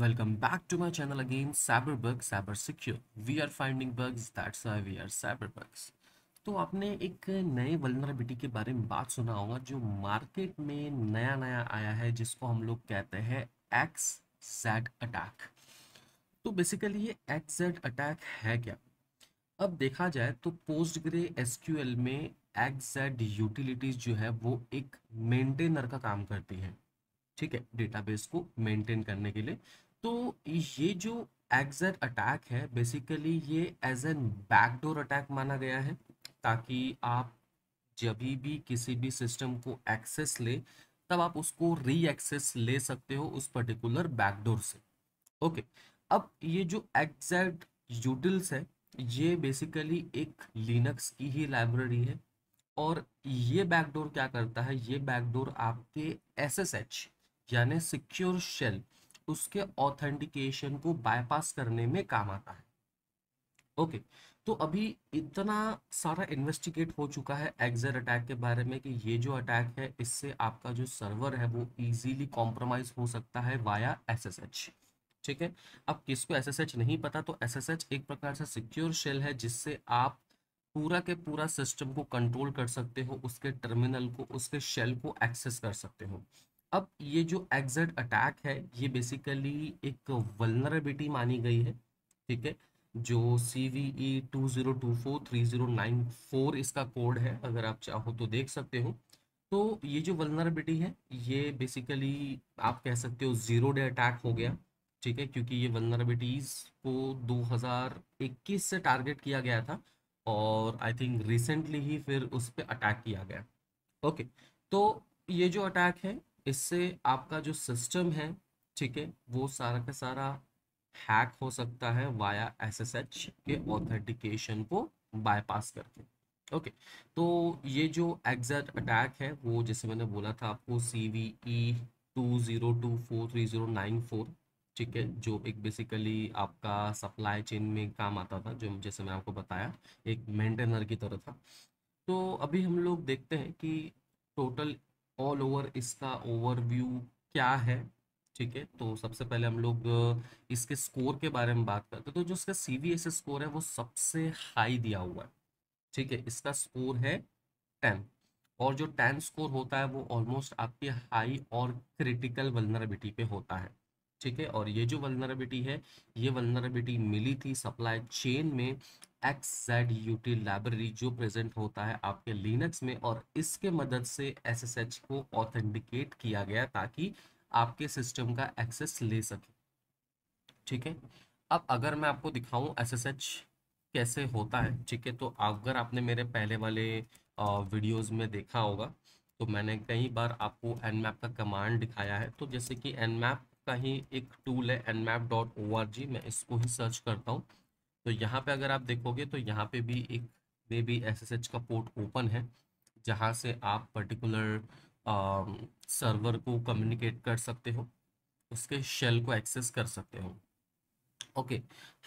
Welcome back to my channel again Cyberbug Cyber Secure. We are finding bugs that's why we are cyberbugs. तो आपने एक नए vulnerability के बारे में बात सुना होगा जो मार्केट में नया नया आया है जिसको हम लोग कहते हैं एक्स जेड अटैक तो बेसिकली ये एक्स जेड अटैक है क्या अब देखा जाए तो पोस्ट ग्रे एस में एक्स जेड यूटिलिटीज जो है वो एक मेंटेनर का काम करती है ठीक है डेटाबेस को मेंटेन करने के लिए तो ये जो एग्जर अटैक है बेसिकली ये एज एन बैकडोर अटैक माना गया है ताकि आप जब भी किसी भी सिस्टम को एक्सेस ले तब आप उसको री एक्सेस ले सकते हो उस पर्टिकुलर बैकडोर से ओके अब ये जो एग्जैक्ट यूटिल्स है ये बेसिकली एक लिनक्स की ही लाइब्रेरी है और ये बैकडोर क्या करता है ये बैकडोर आपके एस यानी सिक्योर शेल उसके ऑथेंटिकेशन को बायपास करने में काम आता है ओके okay, तो अभी इतना सारा इन्वेस्टिगेट हो चुका है एग्जर अटैक के बारे में कि ये जो अटैक है इससे आपका जो सर्वर है वो इजीली कॉम्प्रोमाइज हो सकता है वाया एसएसएच ठीक है अब किसको एसएसएच नहीं पता तो एसएसएच एक प्रकार से सिक्योर शेल है जिससे आप पूरा के पूरा सिस्टम को कंट्रोल कर सकते हो उसके टर्मिनल को उसके शेल को एक्सेस कर सकते हो अब ये जो एग्जट अटैक है ये बेसिकली एक वलनरेबिलिटी मानी गई है ठीक है जो C V E two zero two four three zero nine four इसका कोड है अगर आप चाहो तो देख सकते हो तो ये जो वलनरेबिलिटी है ये बेसिकली आप कह सकते हो जीरो डे अटैक हो गया ठीक है क्योंकि ये वलनरेबिलिटीज़ को 2021 से टारगेट किया गया था और आई थिंक रिसेंटली ही फिर उस पर अटैक किया गया ओके तो ये जो अटैक है इससे आपका जो सिस्टम है ठीक है वो सारा का सारा हैक हो सकता है वाया एसएसएच के ऑथेंटिकेशन को बायपास करके ओके तो ये जो एग्जैक्ट अटैक है वो जैसे मैंने बोला था आपको C V E two zero two four three zero nine four ठीक है जो एक बेसिकली आपका सप्लाई चेन में काम आता था जो जैसे मैंने आपको बताया एक मेंटेनर की तरह था तो अभी हम लोग देखते हैं कि टोटल ऑल ओवर इसका ओवरव्यू क्या है ठीक है तो सबसे पहले हम लोग इसके स्कोर के बारे में बात करते हैं तो जो इसका सी एस स्कोर है वो सबसे हाई दिया हुआ है ठीक है इसका स्कोर है टेन और जो टेन स्कोर होता है वो ऑलमोस्ट आपके हाई और क्रिटिकल वलनरेबिलिटी पे होता है ठीक है और ये जो वल्नरेबिलिटी है ये वल्नरेबिलिटी मिली थी सप्लाई चेन में एक्स जेड यूटी लाइब्रेरी जो प्रेजेंट होता है आपके लिनक्स में और इसके मदद से एसएसएच को ऑथेंटिकेट किया गया ताकि आपके सिस्टम का एक्सेस ले सके ठीक है अब अगर मैं आपको दिखाऊं एसएसएच कैसे होता है ठीक है तो अगर आपने मेरे पहले वाले वीडियोस में देखा होगा तो मैंने कई बार आपको एनमैप का कमांड दिखाया है तो जैसे कि एनमैप का ही एक टूल है Nmap dot O R G मैं इसको ही सर्च करता हूँ तो यहाँ पे अगर आप देखोगे तो यहाँ पे भी एक मे बी एस का पोर्ट ओपन है जहाँ से आप पर्टिकुलर सर्वर को कम्युनिकेट कर सकते हो उसके शेल को एक्सेस कर सकते हो ओके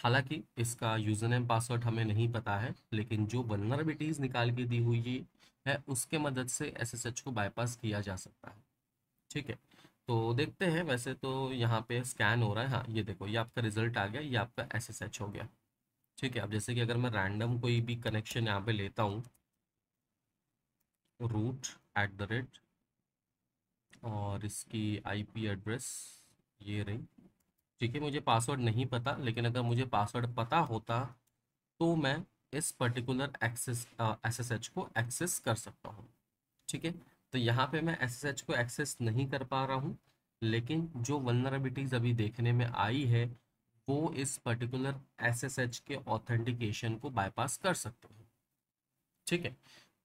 हालांकि इसका यूज़र नेम पासवर्ड हमें नहीं पता है लेकिन जो वनरबिटीज निकाल के दी हुई है उसके मदद से एसएसएच को बाईपास किया जा सकता है ठीक है तो देखते हैं वैसे तो यहाँ पे स्कैन हो रहा है हाँ ये देखो ये आपका रिजल्ट आ गया ये आपका एसएसएच हो गया ठीक है अब जैसे कि अगर मैं रैंडम कोई भी कनेक्शन यहाँ पे लेता हूँ रूट एट द रेट और इसकी आईपी एड्रेस ये रही ठीक है मुझे पासवर्ड नहीं पता लेकिन अगर मुझे पासवर्ड पता होता तो मैं इस पर्टिकुलर एक्सेस एसएसएच को एक्सेस कर सकता हूँ ठीक है तो यहाँ पे मैं एसएसएच को एक्सेस नहीं कर पा रहा हूँ लेकिन जो वनरबिटीज़ अभी देखने में आई है वो इस पर्टिकुलर एसएसएच के ऑथेंटिकेशन को बाईपास कर सकते हैं ठीक है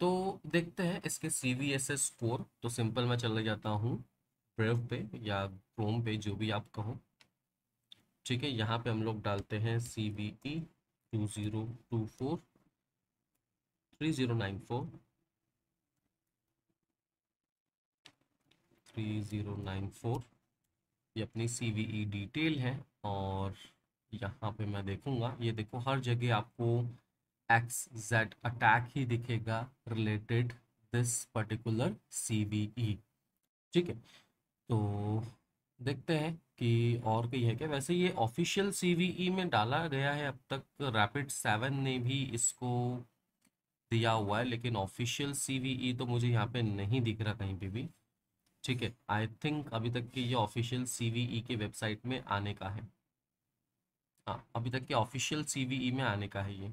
तो देखते हैं इसके C V S S score तो सिंपल मैं चले जाता हूँ ब्रेव पे या क्रोम पे जो भी आप कहो ठीक है यहाँ पे हम लोग डालते हैं C V E two zero two four three zero nine four three zero nine four ये अपनी सी वी ई डिटेल है और यहाँ पे मैं देखूंगा ये देखो हर जगह आपको एक्स जेड अटैक ही दिखेगा रिलेटेड दिस पर्टिकुलर सी ठीक है तो देखते हैं कि और कहीं है क्या वैसे ये ऑफिशियल सी e में डाला गया है अब तक रैपिड सेवन ने भी इसको दिया हुआ है लेकिन ऑफिशियल सी e तो मुझे यहाँ पे नहीं दिख रहा कहीं पे भी ठीक है आई थिंक अभी तक कि ये ऑफिशियल सी के वेबसाइट में आने का है हाँ अभी तक के ऑफिशियल सीवीई e में आने का है ये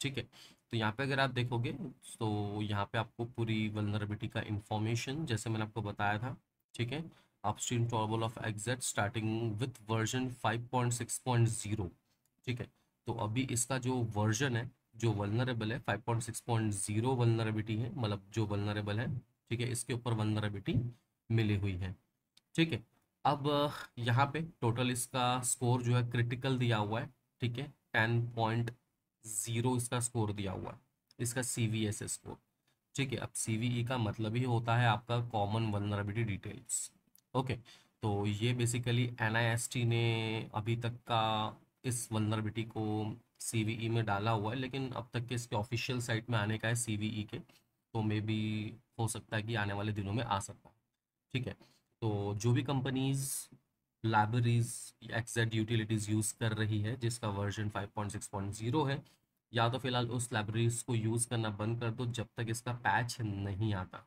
ठीक है तो यहाँ पे अगर आप देखोगे तो यहाँ पे आपको पूरी वनरबिटी का इन्फॉर्मेशन जैसे मैंने आपको बताया था ठीक है अपस्ट्रीम ट्रॉबल ऑफ एग्जेट स्टार्टिंग विथ वर्जन 5.6.0 ठीक है तो अभी इसका जो वर्जन है जो वनरेबल है 5.6.0 वनरेबिलिटी है मतलब जो वनरेबल है ठीक है इसके ऊपर वनरेबिलिटी मिली हुई है ठीक है अब यहाँ पे टोटल इसका स्कोर जो है क्रिटिकल दिया हुआ है ठीक है टेन पॉइंट ज़ीरो इसका स्कोर दिया हुआ है इसका सी वी एस स्कोर ठीक है अब सी वी ई का मतलब ही होता है आपका कॉमन वनरेबिलिटी डिटेल्स ओके तो ये basically N I S T ने अभी तक का इस वनरेबिलिटी को सी वी ई में डाला हुआ है लेकिन अब तक के इसके ऑफिशियल साइट में आने का है सी वी ई के तो मे बी हो सकता है कि आने वाले दिनों में आ सकता है ठीक है तो जो भी companies libraries XZ utilities use कर रही है जिसका वर्जन 5.6.0 है या तो फिलहाल उस लाइब्रेरीज को यूज़ करना बंद कर दो जब तक इसका पैच नहीं आता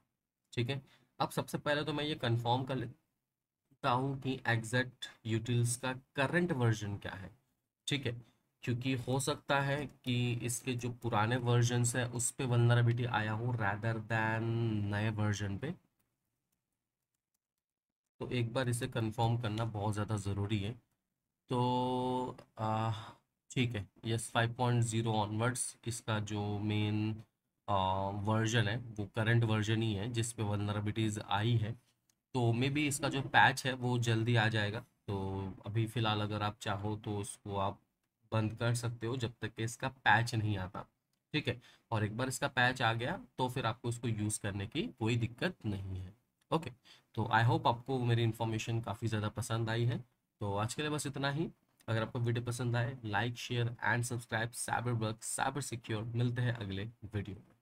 ठीक है अब सबसे पहले तो मैं ये कंफर्म कर लेता हूँ कि एग्जैक्ट यूटिल्स का करंट वर्जन क्या है ठीक है क्योंकि हो सकता है कि इसके जो पुराने वर्जनस है उस पर वनराबिटी आया हो रैदर दैन नए वर्जन पे तो एक बार इसे कंफर्म करना बहुत ज़्यादा ज़रूरी है तो ठीक है यस 5.0 ऑनवर्ड्स इसका जो मेन वर्जन है वो करंट वर्जन ही है जिस पे वनरबिटीज़ आई है तो मे बी इसका जो पैच है वो जल्दी आ जाएगा तो अभी फ़िलहाल अगर आप चाहो तो उसको आप बंद कर सकते हो जब तक कि इसका पैच नहीं आता ठीक है और एक बार इसका पैच आ गया तो फिर आपको इसको यूज़ करने की कोई दिक्कत नहीं है ओके तो आई होप आपको मेरी इन्फॉर्मेशन काफ़ी ज़्यादा पसंद आई है तो आज के लिए बस इतना ही अगर आपको वीडियो पसंद आए like share and subscribe cyber work cyber secure मिलते हैं अगले वीडियो में